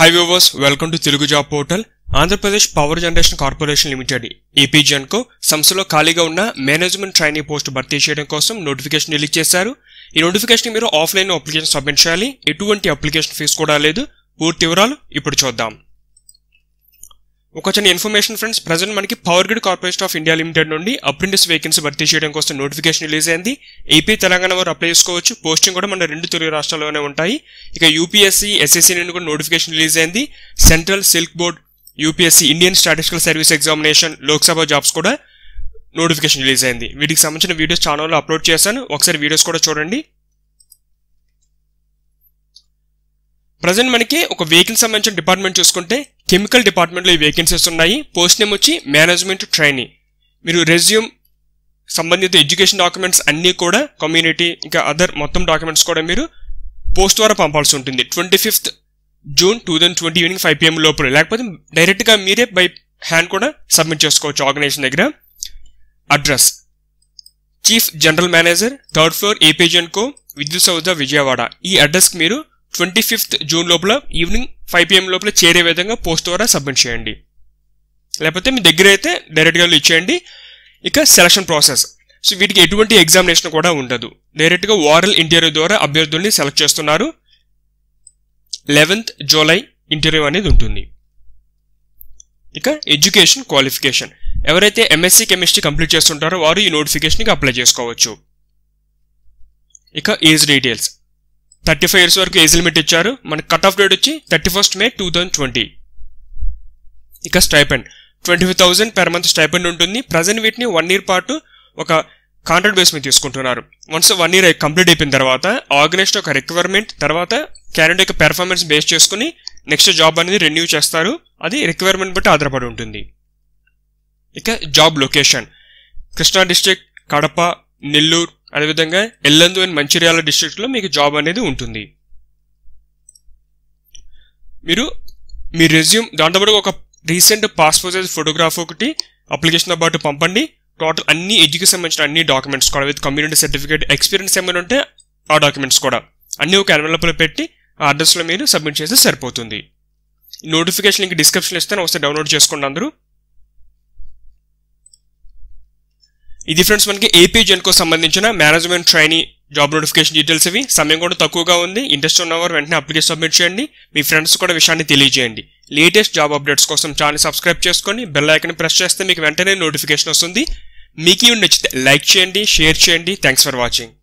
high viewers welcome to Telugu job portal Andhra Pradesh power generation corporation limited కు సంస్థలో ఖాళీగా ఉన్న మేనేజ్మెంట్ ట్రైనింగ్ పోస్ట్ భర్తీ చేయడం కోసం నోటిఫికేషన్ రిలీజ్ చేశారు ఈ నోటిఫికేషన్ మీరు ఆఫ్లైన్ అప్లికేషన్ సబ్మిట్ చేయాలి ఎటువంటి అప్లికేషన్ ఫీజు కూడా లేదు పూర్తి వివరాలు ఇప్పుడు చూద్దాం ఒక చిన్న ఇన్ఫర్మేషన్ ఫ్రెండ్స్ ప్రజెంట్ మనకి power grid corporation of India limited నుండి అప్రెంటిస్ వేకెన్సీ భర్తీ చేయడం కోసం నోటిఫికేషన్ రిలీజ్ అయింది ఏపీ తెలంగాణ వారు అప్లై చేసుకోవచ్చు పోస్టింగ్ కూడా మన రెండు తెలుగు రాష్ట్రాల్లోనే ఉంటాయి ఇక యూపీఎస్సీ ఎస్ఎస్సీ నుండి కూడా నోటిఫికేషన్ రిలీజ్ అయింది central silk board UPSC Indian statistical service examination Lok Sabha jobs కూడా నోటిఫికేషన్ రిలీజ్ అయింది వీటికి సంబంధించిన వీడియోస్ ఛానల్లో అప్లోడ్ చేశాను ఒకసారి వీడియోస్ కూడా చూడండి ప్రజెంట్ మనకి ఒక వెహికల్ సంబంధించిన డిపార్ట్మెంట్ చూసుకుంటే కెమికల్ డిపార్ట్మెంట్లో ఈ వేకెన్సీస్ ఉన్నాయి పోస్ట్ నేమ్ వచ్చి మేనేజ్మెంట్ ట్రైనీ మీరు రెజ్యూమ్ సంబంధిత ఎడ్యుకేషన్ డాక్యుమెంట్స్ అన్నీ కూడా కమ్యూనిటీ ఇంకా అదర్ మొత్తం డాక్యుమెంట్స్ కూడా మీరు పోస్ట్ ద్వారా పంపాల్సి ఉంటుంది twenty fifth June two thousand twenty evening five PM లోపల లేకపోతే డైరెక్ట్గా మీరే బై హ్యాండ్ కూడా సబ్మిట్ చేసుకోవచ్చు ఆర్గనైజేషన్ దగ్గర address chief general manager third floor APGENCO Vidyut Soudha Vijayawada ఈ అడ్రస్కి మీరు ట్వంటీ ఫిఫ్త్ జూన్ లోపల ఈవినింగ్ ఫైవ్ పిఎం లోపల చేరే విధంగా పోస్ట్ ద్వారా సబ్మిట్ చేయండి లేకపోతే మీ దగ్గర అయితే డైరెక్ట్గా ఇచ్చేయండి ఇక సెలక్షన్ ప్రాసెస్ సో వీటికి ఎటువంటి ఎగ్జామినేషన్ కూడా ఉండదు డైరెక్ట్గా ఓరల్ ఇంటర్వ్యూ ద్వారా అభ్యర్థుల్ని సెలెక్ట్ చేస్తున్నారు లెవెన్త్ జూలై ఇంటర్వ్యూ అనేది ఉంటుంది ఇక ఎడ్యుకేషన్ క్వాలిఫికేషన్ ఎవరైతే ఎంఎస్సీ కెమిస్ట్రీ కంప్లీట్ చేస్తుంటారో వారు ఈ నోటిఫికేషన్కి అప్లై చేసుకోవచ్చు ఇక age details thirty five years వరకు ఏజ్ లిమిట్ ఇచ్చారు మనకి కట్ ఆఫ్ డేట్ వచ్చి thirty first May two thousand twenty ఇక stipend twenty five thousand per month stipend ఉంటుంది ప్రజెంట్ వీటిని వన్ ఇయర్ పాటు ఒక కాంట్రాక్ట్ బేస్ మీద తీసుకుంటున్నారు వన్స్ వన్ ఇయర్ కంప్లీట్ అయిపోయిన తర్వాత ఆర్గనైజ్డ్ ఒక రిక్వైర్మెంట్ తర్వాత క్యాండిడేట్ యొక్క పెర్ఫార్మెన్స్ బేస్ చేసుకుని నెక్స్ట్ జాబ్ అనేది రెన్యూ చేస్తారు అది రిక్వైర్మెంట్ బట్టి ఆధారపడి ఉంటుంది ఇక job location Krishna district Kadapa Nellore అదేవిధంగా ఎల్లందు అండ్ మంచిర్యాల డిస్ట్రిక్ట్లో మీకు జాబ్ అనేది ఉంటుంది మీరు మీ రెజ్యూమ్ దాంతోపాటు ఒక రీసెంట్ పాస్పోర్ట్ సైజ్ ఫోటోగ్రాఫ్ ఒకటి అప్లికేషన్తో పాటు పంపండి టోటల్ అన్ని ఎడ్యుకేషన్ సంబంధించిన అన్ని డాక్యుమెంట్స్ కూడా విత్ కమ్యూనిటీ సర్టిఫికేట్ ఎక్స్పీరియన్స్ ఏమైనా ఉంటే ఆ డాక్యుమెంట్స్ కూడా అన్నీ ఒక ఎన్వలప్లో పెట్టి ఆ అడ్రస్లో మీరు సబ్మిట్ చేస్తే సరిపోతుంది నోటిఫికేషన్ లింక్ డిస్క్రిప్షన్ ఇస్తాను ఒకసారి డౌన్లోడ్ చేసుకోండి అందరూ ఇది ఫ్రెండ్స్ మనకి ఏపీ జెన్కో సంబంధించిన management trainee job notification details ఇవి సమయం కూడా తక్కువగా ఉంది ఇంట్రెస్ట్ ఉన్నవారు వెంటనే అప్లికేషన్ సబ్మిట్ చేయండి మీ ఫ్రెండ్స్ కూడా విషయాన్ని తెలియజేయండి లేటెస్ట్ జాబ్ అప్డేట్స్ కోసం ఛానల్ సబ్స్క్రైబ్ చేసుకొని బెల్ ఐకన్ ప్రెస్ చేస్తే మీకు వెంటనే నోటిఫికేషన్ వస్తుంది మీకు నచ్చితే లైక్ చేయండి షేర్ చేయండి థ్యాంక్స్ ఫర్ వాచింగ్